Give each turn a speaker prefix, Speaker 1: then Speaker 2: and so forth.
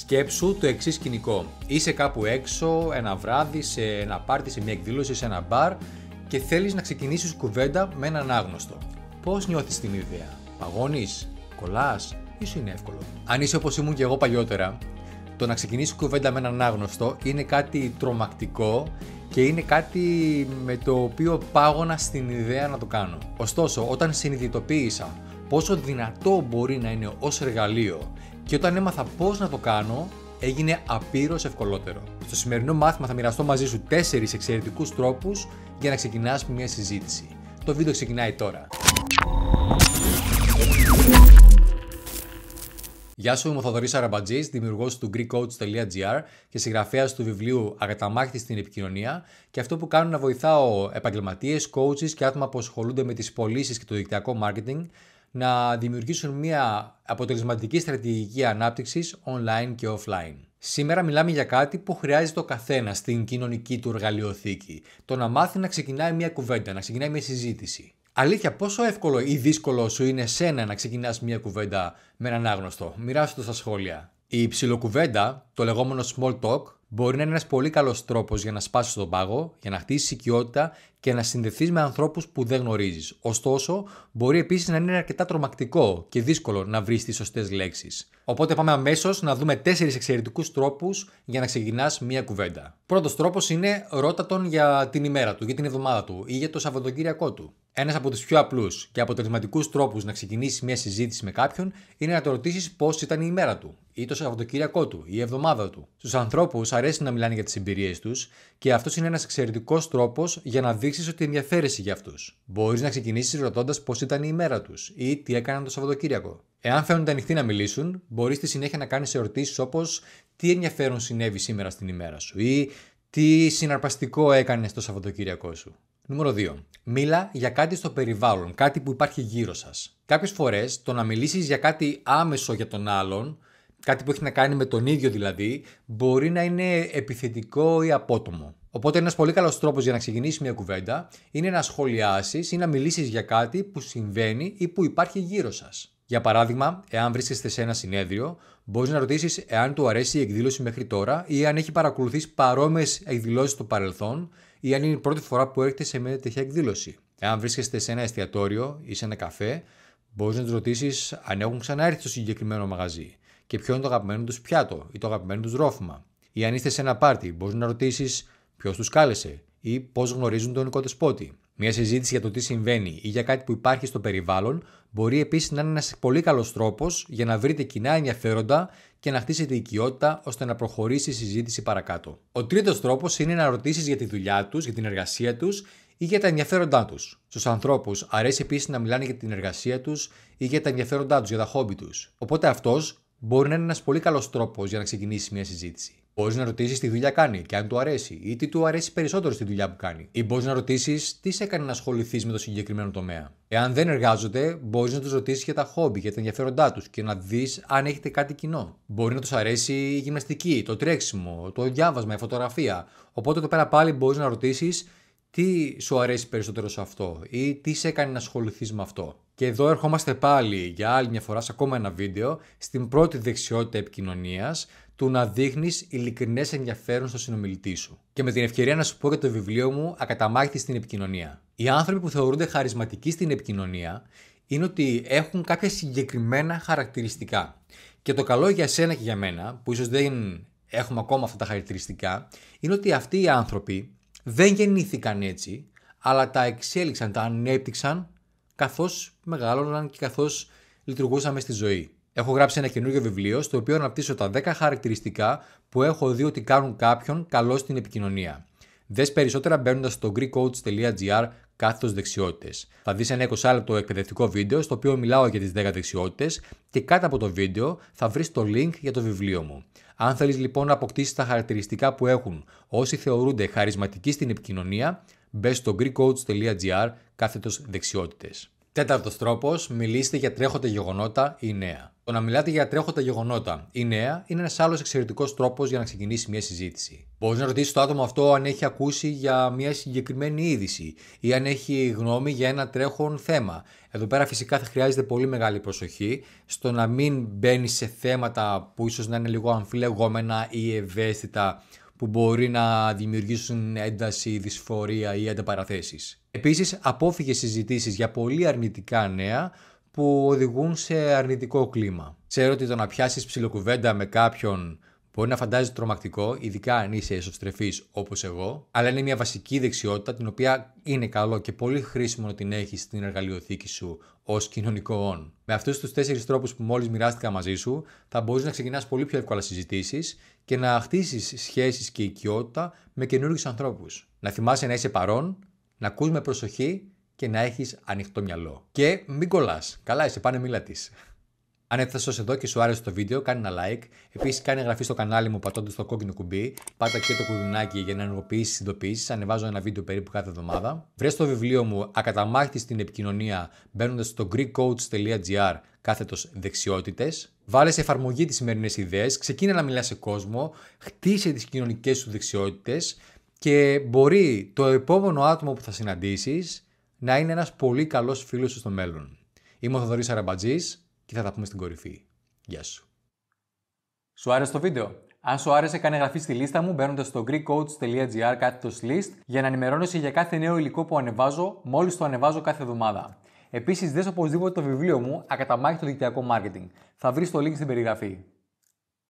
Speaker 1: Σκέψου το εξής σκηνικό. Είσαι κάπου έξω, ένα βράδυ, σε ένα πάρτι, σε μια εκδήλωση, σε ένα μπαρ και θέλεις να ξεκινήσεις κουβέντα με έναν άγνωστο. Πώς νιώθεις την ιδέα, Παγώνεις, κολλάς ή σου είναι εύκολο. Αν είσαι όπως ήμουν και εγώ παλιότερα, το να ξεκινήσεις κουβέντα με έναν άγνωστο είναι κάτι τρομακτικό και είναι κάτι με το οποίο πάγωνα στην ιδέα να το κάνω. Ωστόσο, όταν συνειδητοποίησα πόσο δυνατό μπορεί να είναι ως εργαλείο και όταν έμαθα πώς να το κάνω, έγινε απείρως ευκολότερο. Στο σημερινό μάθημα θα μοιραστώ μαζί σου 4 εξαιρετικούς τρόπους για να ξεκινάς μια συζήτηση. Το βίντεο ξεκινάει τώρα. Γεια σου, είμαι ο Θοδωρής Αραμπατζής, δημιουργός του GreekCoach.gr και συγγραφέας του βιβλίου Αγαταμάχητη στην επικοινωνία» και αυτό που κάνω να βοηθάω επαγγελματίες, coaches και άτομα που ασχολούνται με τις πωλήσεις και το δικτυακό marketing να δημιουργήσουν μια αποτελεσματική στρατηγική ανάπτυξης online και offline. Σήμερα μιλάμε για κάτι που χρειάζεται ο καθένα στην κοινωνική του εργαλειοθήκη. Το να μάθει να ξεκινάει μια κουβέντα, να ξεκινάει μια συζήτηση. Αλήθεια, πόσο εύκολο ή δύσκολο σου είναι σένα να ξεκινάς μια κουβέντα με έναν άγνωστο. Μοιράσου το στα σχόλια. Η ψιλοκουβέντα, το λεγόμενο small talk, μπορεί να είναι ένας πολύ καλός τρόπος για να σπάσεις τον πάγο, για να χτίσεις οικειότητα και να συνδεθείς με ανθρώπους που δεν γνωρίζεις. Ωστόσο, μπορεί επίσης να είναι αρκετά τρομακτικό και δύσκολο να βρεις τις σωστές λέξεις. Οπότε πάμε αμέσως να δούμε τέσσερις εξαιρετικούς τρόπους για να ξεκινάς μία κουβέντα. Πρώτος τρόπος είναι ρώτα τον για την ημέρα του, για την εβδομάδα του ή για το Σαββατοκύριακό του. Ένας από τους πιο απλούς και αποτελεσματικούς τρόπους να ξεκινήσεις μια συζήτηση με κάποιον είναι να το ρωτήσεις πώς ήταν η ημέρα του, ή το Σαββατοκύριακό του, ή η εβδομάδα του. Στους ανθρώπους αρέσει να μιλάνε για τις εμπειρίες τους και αυτός είναι ένας εξαιρετικός τρόπος για να δείξεις ότι ενδιαφέρεσαι για αυτούς. Μπορείς να ξεκινήσεις ρωτώντας πώς ήταν η ημέρα τους ή τι έκαναν το Σαββατοκύριακο. Εάν φαίνονται ανοιχτοί να μιλήσουν, μπορείς στη συνέχεια να κάνεις ερωτήσεις όπως τι ενδιαφέρον συνέβη σήμερα στην ημέρα σου ή τι συναρπαστικό έκανες το Σαββατοκύριακό σου. Νούμερο 2. Μίλα για κάτι στο περιβάλλον, κάτι που υπάρχει γύρω σας. Κάποιες φορές το να μιλήσεις για κάτι άμεσο για τον άλλον, κάτι που έχει να κάνει με τον ίδιο δηλαδή, μπορεί να είναι επιθετικό ή απότομο. Οπότε, ένας πολύ καλός τρόπος για να ξεκινήσεις μια κουβέντα είναι να σχολιάσεις ή να μιλήσεις για κάτι που συμβαίνει ή που υπάρχει γύρω σας. Για παράδειγμα, εάν βρίσκεστε σε ένα συνέδριο, μπορείς να ρωτήσεις εάν του αρέσει η εκδήλωση μέχρι τώρα ή αν έχει παρακολουθήσει παρόμοιες εκδηλώσεις στο παρελθόν ή αν είναι η πρώτη φορά που έρχεται σε μια τέτοια εκδήλωση. Εάν βρίσκεστε σε ένα εστιατόριο ή σε ένα καφέ, μπορείς να τους ρωτήσεις αν έχουν έρθει στο συγκεκριμένο μαγαζί και ποιο είναι το αγαπημένο τους πιάτο ή το αγαπημένο τους ρόφημα. Ή αν είστε σε ένα πάρτι, μπορείς να ρωτήσεις ποιος τους κάλεσε ή πώς γνωρίζουν τον οικοδεσπότη. Μια συζήτηση για το τι συμβαίνει ή για κάτι που υπάρχει στο περιβάλλον μπορεί επίσης να είναι ένας πολύ καλός τρόπος για να βρείτε κοινά ενδιαφέροντα και να χτίσετε οικειότητα ώστε να προχωρήσει η συζήτηση παρακάτω. Ο τρίτος τρόπος είναι να ρωτήσεις για τη δουλειά τους, για την εργασία τους ή για τα ενδιαφέροντά τους. Στους ανθρώπους αρέσει επίσης να μιλάνε για την εργασία τους ή για τα ενδιαφέροντά τους, για τα χόμπι τους. Οπότε αυτός μπορεί να είναι ένας πολύ καλός τρόπος για να ξεκινήσεις μια συζήτηση. Μπορείς να ρωτήσεις τι δουλειά κάνει και αν του αρέσει, ή τι του αρέσει περισσότερο στη δουλειά που κάνει. Ή μπορείς να ρωτήσεις τι σε έκανε να ασχοληθείς με το συγκεκριμένο τομέα. Εάν δεν εργάζονται, μπορείς να τους ρωτήσεις για τα χόμπι, για τα ενδιαφέροντά τους και να δεις αν έχετε κάτι κοινό. Μπορεί να τους αρέσει η γυμναστική, το τρέξιμο, το διάβασμα, η φωτογραφία. Οπότε εδώ πέρα πάλι μπορείς να ρωτήσεις τι σου αρέσει περισσότερο σε αυτό ή τι σε έκανε να ασχοληθείς με αυτό. Και εδώ ερχόμαστε πάλι για άλλη μια φορά σε ακόμα ένα βίντεο στην πρώτη δεξιότητα επικοινωνίας του να δείχνεις ειλικρινές ενδιαφέρον στο συνομιλητή σου. Και με την ευκαιρία να σου πω για το βιβλίο μου Ακαταμάχητη στην επικοινωνία. Οι άνθρωποι που θεωρούνται χαρισματικοί στην επικοινωνία είναι ότι έχουν κάποια συγκεκριμένα χαρακτηριστικά. Και το καλό για σένα και για μένα, που ίσως δεν έχουμε ακόμα αυτά τα χαρακτηριστικά, είναι ότι αυτοί οι άνθρωποι δεν γεννήθηκαν έτσι, αλλά τα εξέλιξαν, τα ανέπτυξαν καθώς μεγάλωναν και καθώς λειτουργούσαμε στη ζωή. Έχω γράψει ένα καινούργιο βιβλίο στο οποίο αναπτύσσω τα 10 χαρακτηριστικά που έχω δει ότι κάνουν κάποιον καλό στην επικοινωνία. Δες περισσότερα μπαίνοντας στο GreekCoach.gr κάθετος δεξιότητες. Θα δεις ένα 20λεπτο εκπαιδευτικό βίντεο στο οποίο μιλάω για τις 10 δεξιότητες και κάτω από το βίντεο θα βρεις το link για το βιβλίο μου. Αν θέλεις λοιπόν να αποκτήσεις τα χαρακτηριστικά που έχουν όσοι θεωρούνται χαρισματικοί στην επικοινωνία, μπες στο GreekCoach.gr κάθετος δεξιότητες. Τέταρτος τρόπος, μιλήστε για τρέχοντα γεγονότα ή νέα. Το να μιλάτε για τρέχοντα γεγονότα ή νέα είναι ένας άλλος εξαιρετικός τρόπος για να ξεκινήσει μια συζήτηση. Μπορείς να ρωτήσεις το άτομο αυτό αν έχει ακούσει για μια συγκεκριμένη είδηση ή αν έχει γνώμη για ένα τρέχον θέμα. Εδώ πέρα φυσικά θα χρειάζεται πολύ μεγάλη προσοχή στο να μην μπαίνει σε θέματα που ίσως να είναι λίγο αμφιλεγόμενα ή ευαίσθητα που μπορεί να δημιουργήσουν ένταση, δυσφορία ή ανταπαραθέσει. Επίσης, απόφυγες συζητήσεις για πολύ αρνητικά νέα που οδηγούν σε αρνητικό κλίμα. Ξέρω ότι το να πιάσεις ψιλοκουβέντα με κάποιον μπορεί να φαντάζει τρομακτικό, ειδικά αν είσαι εσωστρεφής όπως εγώ, αλλά είναι μια βασική δεξιότητα την οποία είναι καλό και πολύ χρήσιμο να την έχεις στην εργαλειοθήκη σου ως κοινωνικό όν. Με αυτούς τους τέσσερις τρόπους που μόλις μοιράστηκα μαζί σου, θα μπορείς να ξεκινάς πολύ πιο εύκολα συζητήσεις και να χτίσεις σχέσεις και οικειότητα με καινούριους ανθρώπους. Να θυμάσαι να είσαι παρόν, να ακούς με προσοχή και να έχεις ανοιχτό μυαλό. Και μην κολλάς. Καλά είσαι, πάνε μίλα της. Αν έφτασες εδώ και σου άρεσε το βίντεο, κάνε ένα like. Επίσης, κάνε εγγραφή στο κανάλι μου πατώντας το κόκκινο κουμπί. Πάτα και το κουδουνάκι για να ενεργοποιήσεις ειδοποιήσει. Ανεβάζω ένα βίντεο περίπου κάθε εβδομάδα. Βρες το βιβλίο μου Ακαταμάχητη στην επικοινωνία μπαίνοντας στο GreekCoach.gr κάθετος δεξιότητες. Βάλε σε εφαρμογή τις σημερινές ιδέες. Ξεκίνα να μιλάς σε κόσμο. Χτίσε τις κοινωνικές σου δεξιότητες. Και μπορεί το επόμενο άτομο που θα συναντήσεις να είναι ένας πολύ καλός φίλος σου στο μέλλον. Είμαι ο Θοδωρής Αραμπατζής και θα τα πούμε στην κορυφή. Γεια σου. Σου άρεσε το βίντεο. Αν σου άρεσε, κάνε εγγραφή στη λίστα μου μπαίνοντας στο greekcoach.gr κάθετο list για να ενημερώνεσαι για κάθε νέο υλικό που ανεβάζω μόλις το ανεβάζω κάθε εβδομάδα. Επίσης, δες οπωσδήποτε το βιβλίο μου Ακαταμάχητο Δικτυακό Μάρκετινγκ. Θα βρεις το link στην περιγραφή.